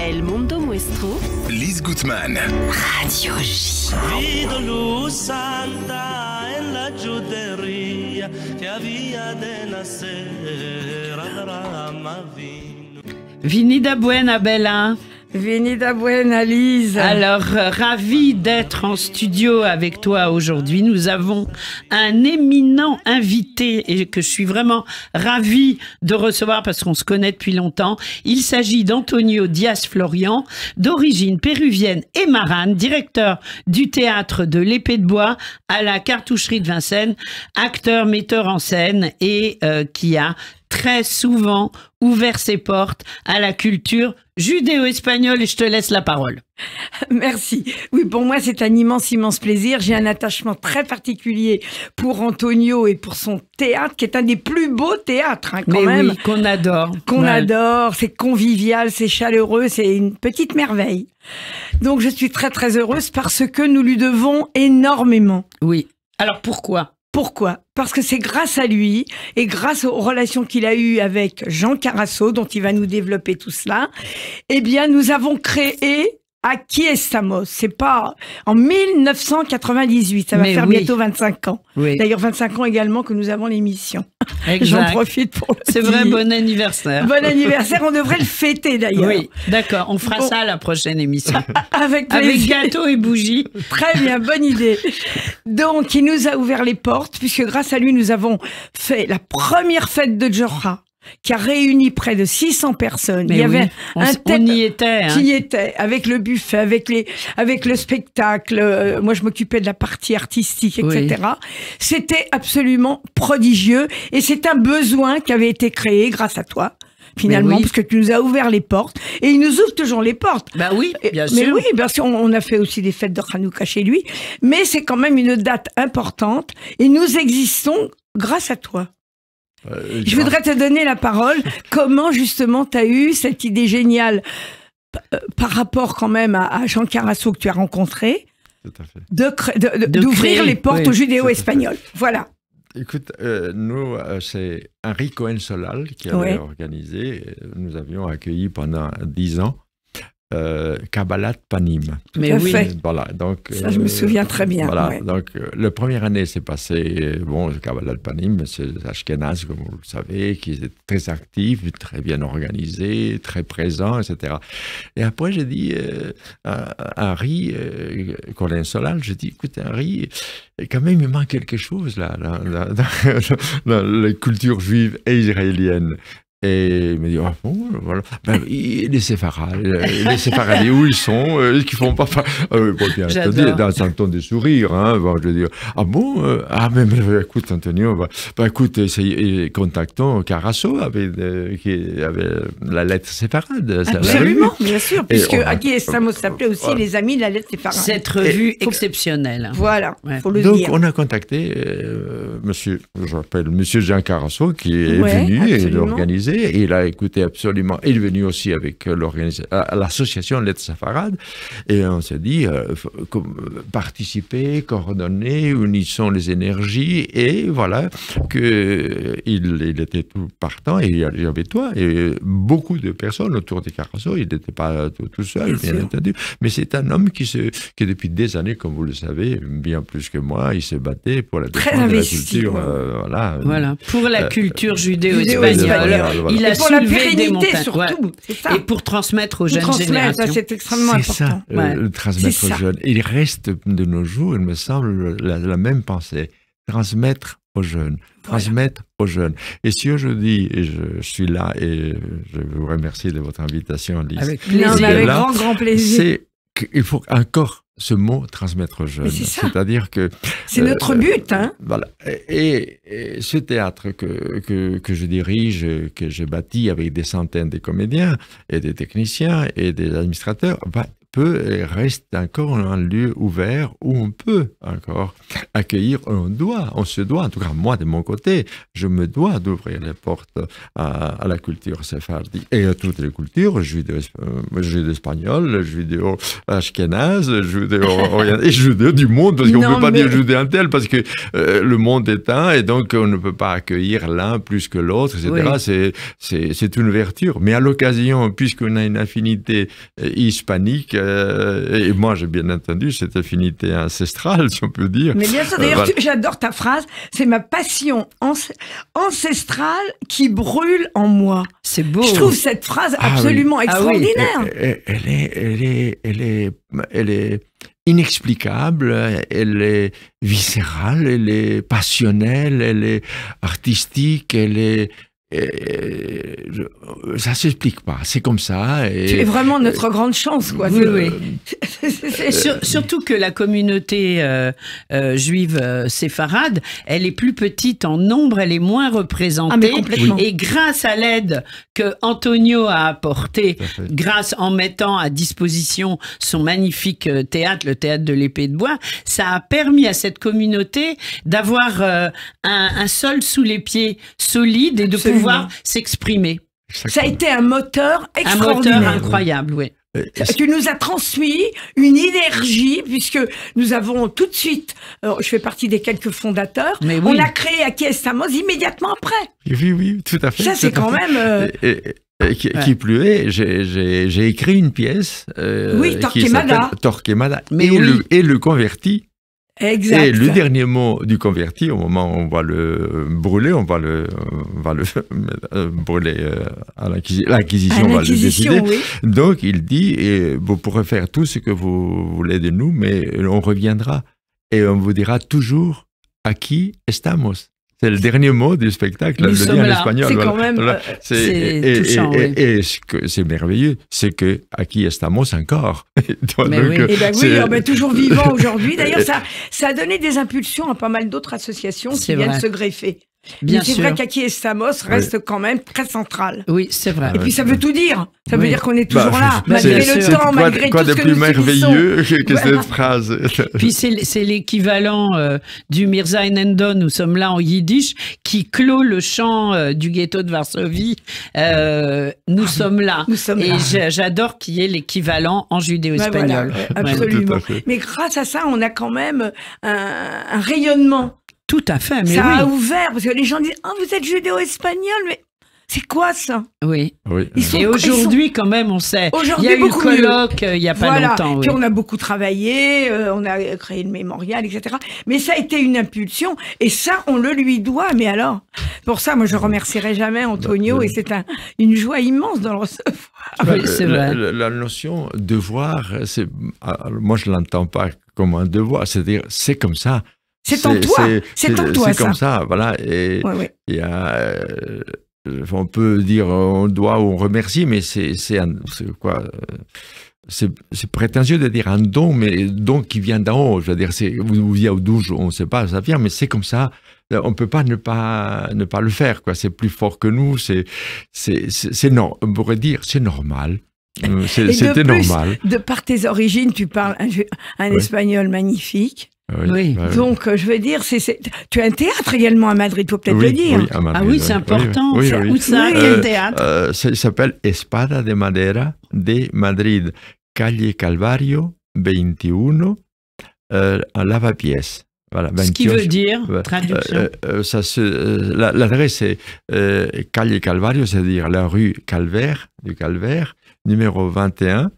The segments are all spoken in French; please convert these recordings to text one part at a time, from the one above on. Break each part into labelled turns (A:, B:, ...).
A: El mundo Muestro. Liz Gutman. Radio J.
B: santa en la Juderia. que havia de nacer a
A: Vini da Buena Bella. Venida Buena Alors, euh, ravi d'être en studio avec toi aujourd'hui. Nous avons un éminent invité et que je suis vraiment ravi de recevoir parce qu'on se connaît depuis longtemps. Il s'agit d'Antonio Diaz Florian, d'origine péruvienne et marane, directeur du théâtre de l'Épée de Bois à la cartoucherie de Vincennes, acteur, metteur en scène et euh, qui a très souvent ouvert ses portes à la culture judéo-espagnole et je te laisse la parole.
C: Merci. Oui, pour moi, c'est un immense, immense plaisir. J'ai un attachement très particulier pour Antonio et pour son théâtre, qui est un des plus beaux théâtres, hein, quand même. qu'on adore. Qu'on adore. C'est convivial, c'est chaleureux, c'est une petite merveille. Donc, je suis très, très heureuse parce que nous lui devons énormément. Oui. Alors, pourquoi Pourquoi parce que c'est grâce à lui et grâce aux relations qu'il a eues avec Jean Carasso, dont il va nous développer tout cela, eh bien, nous avons créé ah, qui est Samos C'est pas en 1998, ça va faire bientôt 25 ans. D'ailleurs, 25 ans également que nous avons l'émission.
A: J'en profite pour. C'est vrai, bon anniversaire. Bon anniversaire, on devrait le fêter d'ailleurs. Oui, d'accord, on fera ça à la prochaine émission.
C: Avec, Avec gâteau et bougies. Très bien, bonne idée. Donc, il nous a ouvert les portes, puisque grâce à lui, nous avons fait la première fête de Jorah qui a réuni près de 600 personnes. il y avait un on, on y était. Hein. Qui était, avec le buffet, avec, les, avec le spectacle. Euh, moi, je m'occupais de la partie artistique, etc. C'était absolument prodigieux. Et c'est un besoin qui avait été créé grâce à toi finalement, parce que tu nous as ouvert les portes. Et il nous ouvre toujours les portes. Bah oui, bien sûr. Mais oui, parce qu'on a fait aussi des fêtes de Hanouka chez lui. Mais c'est quand même une date importante. Et nous existons grâce à toi.
B: Euh, je voudrais
C: te donner la parole. Comment justement tu as eu cette idée géniale euh, par rapport quand même à, Jean Carasso que tu as rencontré d'ouvrir les portes aux judéo-espagnols. Voilà.
B: Écoute, euh, nous, c'est Henri Cohen Solal qui avait organisé. Nous avions accueilli pendant dix ans euh, Kabbalat Panim. Mais oui. Voilà, donc, ça, je me euh, souviens très bien. Voilà, donc, euh, la première année s'est passée, bon, Kabbalat Panim, c'est Ashkenaz, comme vous le savez, qui est très actif, très bien organisé, très présent, etc. Et après, j'ai dit à Harry, euh, Colin Solal, j'ai dit, écoute, Harry, quand même, il manque quelque chose, là, dans, la culture juive et israélienne. Et il me dit, ah bon, euh, voilà. Ben, les séfarades, euh, les séfarades, où ils sont, euh, qu'ils ne font pas. Euh, bien entendu, dans un ton de sourire, hein, bon, je dis, ah bon, ah, mais, écoute, Antonio, bah, bah écoute, essayez, contactons Carasso avec, qui, avait la lettre séparade Absolument, bien sûr, puisque Aki qui ça
A: s'appelait aussi les amis de la lettre séparade Cette revue exceptionnelle. Voilà, Donc, on
B: a contacté monsieur, je rappelle, monsieur Jean Carasso, qui est venu et et organisé il a écouté absolument. Il est venu aussi avec euh, euh, l'association Let's Safarad et on s'est dit euh, participer, coordonner, unissons les énergies et voilà que il, était tout partant et il y avait toi et beaucoup de personnes autour des Carasso. Il n'était pas tout, seul bien, entendu, mais c'est un homme qui se qui depuis des années, comme vous le savez, bien plus que moi, il se battait pour la culture. voilà. voilà. Pour la culture judéo-espagnole. Il a et pour la pérennité surtout. Ça. Et
A: pour transmettre aux jeunes transmettre, générations. C'est extrêmement important. Euh, ça, transmettre aux
B: jeunes. il reste de nos jours, il me semble, la, même pensée. Transmettre aux jeunes. Transmettre aux jeunes. Et si aujourd'hui, et je, suis là et je vous remercie de votre invitation, Lise. Avec, plaisir. avec grand, grand plaisir. C'est qu'il faut encore ce mot transmettre jeune, jeunes. C'est-à-dire que... C'est notre euh, but, hein Voilà. Et, ce théâtre que, que je dirige, que j'ai bâti avec des centaines de comédiens et des techniciens et des administrateurs, va peut et reste encore un lieu ouvert où on peut encore accueillir, on doit, on se doit, en tout cas moi de mon côté, je me dois d'ouvrir les portes à, la culture séfardi et à toutes les cultures, judéo-espagnol, je ashkénaze judéo euh, je et judéo du monde, parce qu'on ne peut pas mais... dire judéo tel, parce que euh, le monde est un, et donc on ne peut pas accueillir l'un plus que l'autre, etc. C'est une vertu. Mais à l'occasion, puisqu'on a une affinité euh, hispanique, euh, et moi j'ai bien entendu cette affinité ancestrale, si on peut dire. Mais bien sûr, d'ailleurs, euh,
C: j'adore ta phrase, c'est ma passion ancestrale qui brûle en moi.
B: C'est beau. Je trouve cette phrase ah absolument ah extraordinaire. elle, est, elle est, elle est, elle est inexplicable, elle est viscérale, elle est passionnelle, elle est artistique, elle est et ça s'explique pas, c'est comme ça. Et, tu es vraiment
A: notre grande chance, quoi. Oui, surtout que la communauté euh, euh, juive euh, séfarade, elle est plus petite en nombre, elle est moins représentée. Ah, et grâce à l'aide que Antonio a apportée, grâce en mettant à disposition son magnifique théâtre, le théâtre de l'épée de bois, ça a permis à cette communauté d'avoir un, sol sous les pieds solide et de pouvoir pouvoir s'exprimer. Ça a été un moteur extraordinaire. Un moteur incroyable, oui.
B: Euh, euh, tu
C: nous as transmis une énergie, puisque nous avons tout de suite, je fais partie des quelques fondateurs, Mais on a créé à immédiatement après.
B: Oui, oui, tout à fait. Ça, c'est quand même... Euh, qui, plus est, j'ai écrit une pièce oui, Torquemada. et, et le converti
C: et le dernier
B: mot du converti, au moment où on va le brûler, on va le, le euh, brûler euh, à l'acquisition, on va le décider. Donc il dit, vous pourrez faire tout ce que vous voulez de nous, mais on reviendra et on vous dira toujours à qui estamos. C'est le dernier mot du spectacle, le en espagnol. C'est quand même et, ce que c'est merveilleux, c'est que qui estamos encore. donc, oui. Eh ben toujours vivant aujourd'hui. D'ailleurs, ça,
C: ça a donné des impulsions à pas mal d'autres associations qui viennent se greffer. Bien Mais c'est vrai qu'Aki et Samos reste quand même très central.
A: Oui, c'est vrai.
B: Ah et puis ça
C: veut tout dire. Ça veut dire qu'on est toujours bah, là, malgré
B: le temps, malgré tout ce que plus nous merveilleux que, cette phrase. puis
A: c'est l'équivalent euh, du Mirza Enendo, nous sommes là en yiddish, qui clôt le chant euh, du ghetto de Varsovie. Euh, ah nous sommes là. et j'adore qu'il y ait l'équivalent en judéo-espagnol. Bah, absolument. Mais grâce à ça, on a quand même
C: un rayonnement tout à fait, mais ça a ouvert parce que les gens disent "Ah, vous êtes judéo-espagnol, mais c'est quoi ça
A: Oui. et aujourd'hui, quand même, on sait. Il y a eu colloque euh, il n'y a pas longtemps. on
C: a beaucoup travaillé, euh, on a créé le mémorial, etc. Mais ça a été une impulsion, et ça, on le lui doit. Mais alors, pour ça, moi, je remercierai jamais Antonio, bah, et euh, c'est une joie immense de le recevoir.
B: Bah, la, notion devoir, c'est, ah, moi, je l'entends pas comme un devoir. C'est-à-dire, c'est comme ça.
A: C'est en toi. C'est en toi. C'est comme
B: ça, voilà. Et euh, on peut dire euh, on doit ou on remercie, mais c'est quoi euh, c'est prétentieux de dire un don, mais don qui vient d'en haut. Je veux dire, c'est via d'où, on ne sait pas, ça vient, mais c'est comme ça. On ne peut pas ne pas ne pas le faire. quoi. C'est plus fort que nous. C'est c'est non. On pourrait dire c'est normal. C'était normal.
C: De par tes origines, tu parles un, espagnol magnifique.
B: Euh, oui. Bah, Donc,
C: euh, je veux dire, tu as un théâtre également à Madrid, faut peut-être le dire. Oui, ah oui, c'est important.
B: Où ça, euh, un théâtre euh, s'appelle Espada de Madera de Madrid, Calle Calvario 21, à Lavapiés. Ce qui veut dire, traduction. ça l'adresse est Calle Calvario, c'est-à-dire la rue Calvaire, du Calvaire, numéro 21.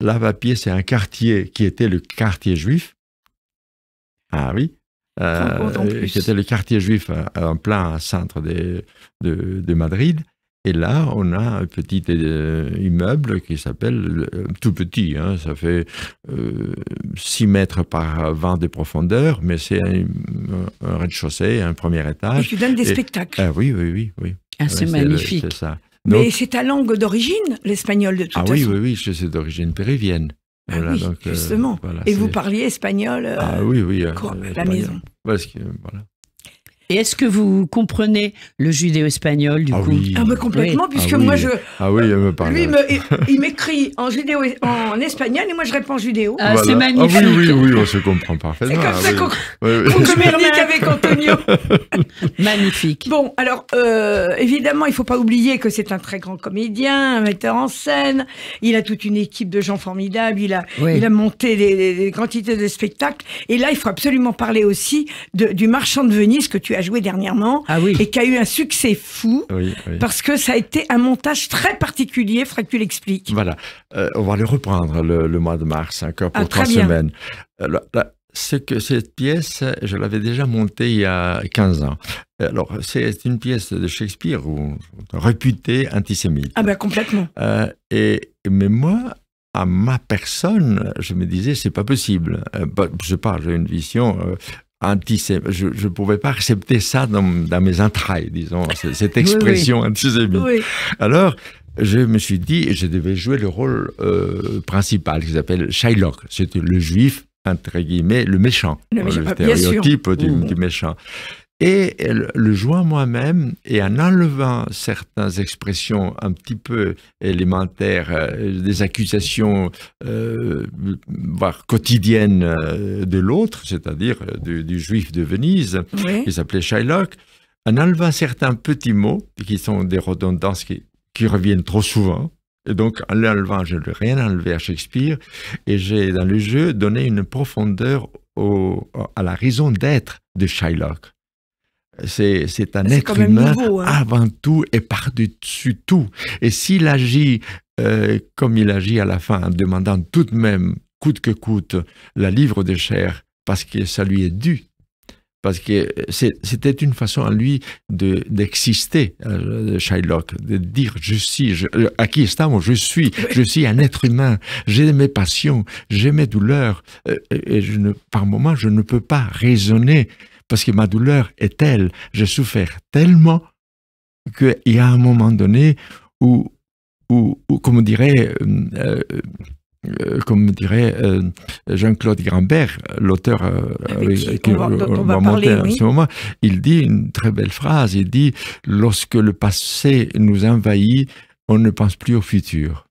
B: Lavapiés, c'est un quartier qui était le quartier juif ah oui euh, C'était le quartier juif en plein centre de, Madrid. Et là, on a un petit euh, immeuble qui s'appelle, tout petit, hein. ça fait 6 euh, mètres par 20 de profondeur, mais c'est un, rez-de-chaussée, un premier étage. Et tu donnes des spectacles. Ah oui, oui, oui. oui. Ah, c'est magnifique. ça. mais
C: c'est ta langue d'origine, l'espagnol de toute ah, façon. oui,
B: oui, oui, c'est d'origine péruvienne. Ah voilà, ah oui, donc, euh, justement. Voilà, et vous
A: parliez espagnol euh, ah,
B: oui, oui, euh, à la maison. Parce que, voilà.
A: Et est-ce que vous comprenez
B: le judéo-espagnol du ah coup Ah
A: complètement, puisque ah moi je...
B: Ah oui, me euh, Lui,
A: il
C: m'écrit en, judéo, en espagnol et moi je réponds judéo. Ah, c'est magnifique. Ah oui,
B: oui, oui, on se comprend parfaitement. C'est comme ah ça qu'on communique avec Antonio. magnifique.
C: Bon, alors euh, évidemment, il ne faut pas oublier que c'est un très grand comédien, un metteur en scène. Il a toute une équipe de gens formidables. Il a, il a monté des, quantités de spectacles. Et là, il faut absolument parler aussi du marchand de Venise que tu as a joué dernièrement ah et qui a eu un succès fou parce que ça a été un montage très particulier. tu explique.
B: Voilà, euh, on va le reprendre le, mois de mars encore hein, ah, pour trois semaines. Euh, que cette pièce, je l'avais déjà montée il y a 15 ans. Alors, c'est une pièce de Shakespeare ou réputée antisémite. Ah ben complètement. Euh, et, mais moi, à ma personne, je me disais, c'est pas possible. Bah, je parle pas, j'ai une vision antisémite. Je ne pouvais pas accepter ça dans, dans mes entrailles, disons, cette expression antisémite. Alors, je me suis dit, je devais jouer le rôle euh, principal qui s'appelle Shylock. C'était le juif, entre guillemets, le méchant. Le, méchant, le stéréotype du, mmh. du, méchant et le jouant moi-même, et en enlevant certaines expressions un petit peu élémentaires, euh, des accusations, euh, voire quotidiennes euh, de l'autre, c'est-à-dire du, juif de Venise, qui s'appelait Shylock, en enlevant certains petits mots, qui sont des redondances qui, reviennent trop souvent, et donc, en l'enlevant, je n'ai rien enlevé à Shakespeare, et j'ai, dans le jeu, donné une profondeur à la raison d'être de Shylock. C'est un être humain hein. avant tout et par-dessus tout. Et s'il agit euh, comme il agit à la fin, en demandant tout de même, coûte que coûte, la livre de chair, parce que ça lui est dû, parce que euh, c'était une façon à lui d'exister, de, euh, Shylock, de dire je suis, je, à qui je suis, je suis un être humain, j'ai mes passions, j'ai mes douleurs, et je ne, par moments je ne peux pas raisonner parce que ma douleur est telle, j'ai souffert tellement qu'il y a un moment donné où, euh, euh, euh, comme dirait, Jean-Claude Grambert, l'auteur qui on va parler, ce moment, il dit une très belle phrase, il dit « Lorsque le passé nous envahit, on ne pense plus au futur ».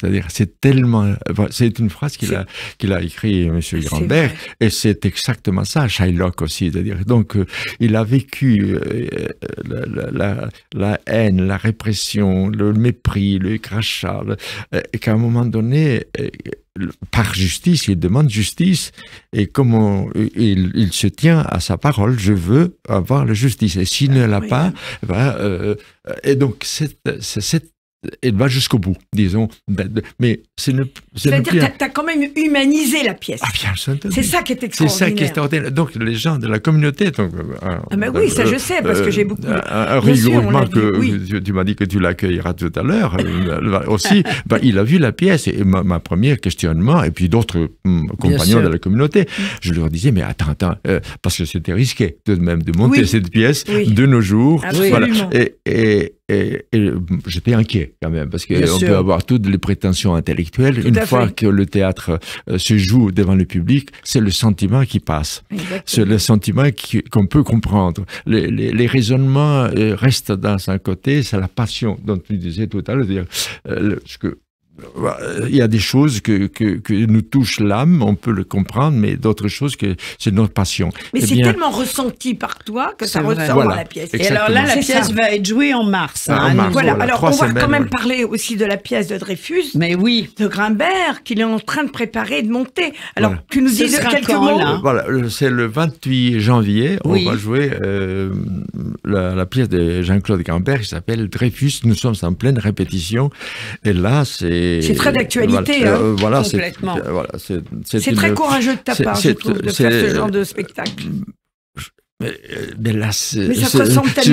B: C'est-à-dire, c'est tellement, c'est une phrase qu'il a, qu'il a écrit Monsieur Grandet, et c'est exactement ça, Shylock aussi. C'est-à-dire, donc, euh, il a vécu euh, euh, la, haine, la répression, le mépris, le crachat, et qu'à un moment donné, par justice, il demande justice, et comment il, il, se tient à sa parole, je veux avoir la justice. Et s'il ne l'a pas, eh ben, et donc, c'est cette elle va jusqu'au bout, disons. Ben, mais c'est ne c'est-à-dire que
C: tu as quand même humanisé la pièce. Ah, c'est ça qui est extraordinaire. C'est ça qui est
B: extraordinaire. Donc les gens de la communauté. Euh, euh, ah, mais oui, ça je euh, sais, parce que j'ai beaucoup. Un rigoureusement, que tu, m'as dit que tu l'accueilleras tout à l'heure aussi. Bah, il a vu la pièce et ma, première questionnement, et puis d'autres hum, compagnons de la communauté. Je leur disais, mais attends, attends, parce que c'était risqué tout de même de monter cette pièce de nos jours. et, et et j'étais inquiet quand même, parce qu'on peut avoir toutes les prétentions intellectuelles. une une fois que le théâtre euh, se joue devant le public, c'est le sentiment qui passe. C'est le sentiment qu'on peut comprendre. Les, raisonnements euh, restent dans un côté, c'est la passion dont tu disais tout à l'heure. Euh, que bah, il y a des choses que, nous touchent l'âme, on peut le comprendre, mais d'autres choses que c'est notre passion. Mais eh c'est tellement
C: ressenti par toi que ça ressort dans la pièce. Et alors là, la pièce va être jouée en mars. Ah, hein, alors on va quand même parler aussi de la pièce de Dreyfus. Mais oui. De Grimbert, qu'il est en train de préparer et de monter. Alors que nous dis quelques mots.
B: c'est le 28 janvier, on va jouer euh, la, la, pièce de Jean-Claude Grimbert qui s'appelle Dreyfus. Nous sommes en pleine répétition. Et là, c'est c'est très d'actualité. hein, euh, voilà, complètement. Euh, c'est très courageux de ta part, je trouve, de faire ce genre
C: de spectacle.
B: Euh, mais là, c'est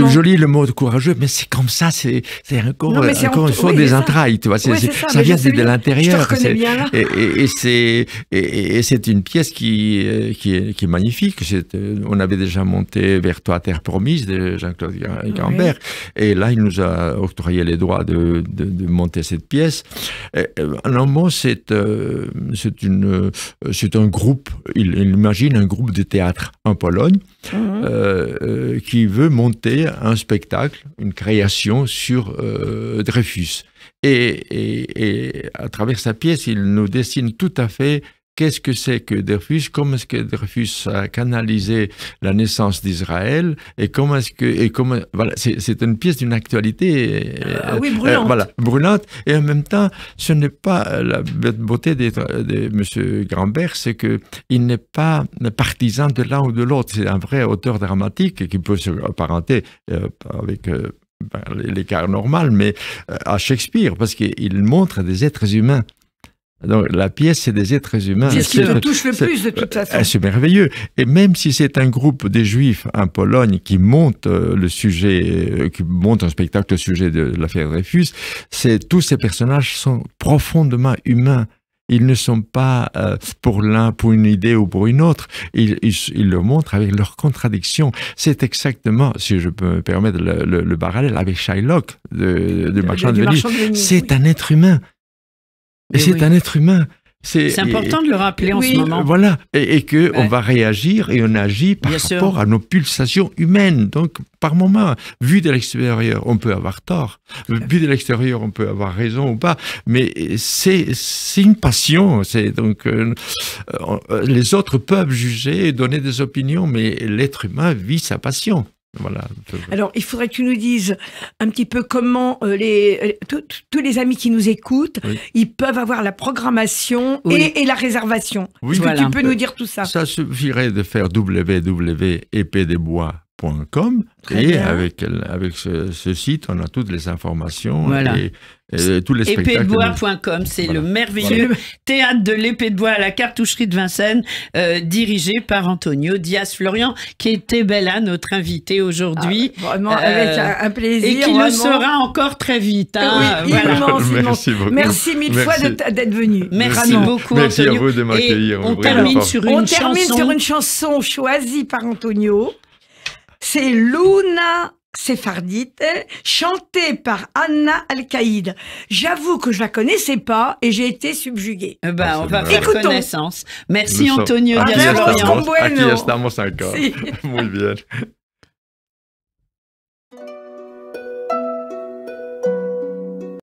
B: joli le mot courageux, mais c'est comme ça, c'est encore, encore une fois des entrailles, tu vois. ça, vient de, l'intérieur. Et, et, et c'est et, et une pièce qui, euh, qui, est, magnifique. Euh, on avait déjà monté Vers toi, Terre Promise de Jean-Claude Gambert. Et là, il nous a octroyé les droits de, de, monter cette pièce. En un mot, c'est un groupe, il, imagine un groupe de théâtre en Pologne. Mmh. Mhm. Euh, euh, qui veut monter un spectacle, une création sur euh, Dreyfus. et, et, à travers sa pièce, il nous dessine tout à fait qu'est-ce que c'est que Dreyfus, comment est-ce que Dreyfus a canalisé la naissance d'Israël et comment est-ce que et comment voilà c'est une pièce d'une actualité ah euh, oui, euh, brûlante. voilà brûlante et en même temps ce n'est pas euh, la beauté de, de Monsieur Grambert c'est que il n'est pas partisan de l'un ou de l'autre c'est un vrai auteur dramatique qui peut se apparenter avec ben, l'écart normal mais à Shakespeare parce qu'il montre des êtres humains donc, la pièce, c'est des êtres humains. C'est ce qui te touche le plus, de toute façon. C'est merveilleux. Et même si c'est un groupe des Juifs en Pologne qui monte euh, le sujet, euh, qui monte un spectacle au sujet de l'affaire Dreyfus, tous ces personnages sont profondément humains. Ils ne sont pas euh, pour l'un, pour une idée ou pour une autre. Ils, le montrent avec leurs contradictions. C'est exactement, si je peux me permettre le, parallèle, avec Shylock, de, de, Marchand C'est un être humain. Et eh c'est un être humain. C'est important de le rappeler en ce moment. Voilà, et, et que on va réagir et on agit par rapport à nos pulsations humaines. Donc, par moment, vu de l'extérieur, on peut avoir tort. Vu de l'extérieur, on peut avoir raison ou pas. Mais euh, c'est une passion. C'est donc euh, euh, les autres peuvent juger, et donner des opinions, mais l'être humain vit sa passion.
C: Alors, il faudrait que tu nous dises un petit peu comment euh, les, euh, tous les amis qui nous écoutent, ils peuvent avoir la programmation et, la réservation. tu peux nous dire tout ça Ça
B: suffirait de faire e bois. Com, et avec, avec ce, site, on a toutes les informations et, tous les spectacles.
A: c'est le merveilleux théâtre de l'épée de bois à la cartoucherie de Vincennes, euh, dirigé par Antonio Diaz Florian, qui était Bella, notre invité aujourd'hui. Ah, vraiment, avec euh, un, plaisir. Et qui le sera encore très vite. Hein. Merci Merci mille fois d'être venu. Merci, beaucoup, Merci à vous de m'accueillir. On, termine, sur une, on termine sur
C: une chanson choisie par Antonio. C'est Luna Sefardite, chantée par Anna Al-Qaïd. J'avoue que je la connaissais pas et j'ai été subjuguée. Eh ben, ah, on va faire connaissance. Merci Antonio. Aquí, Diaz estamos,
B: aquí estamos encore. Muy bien.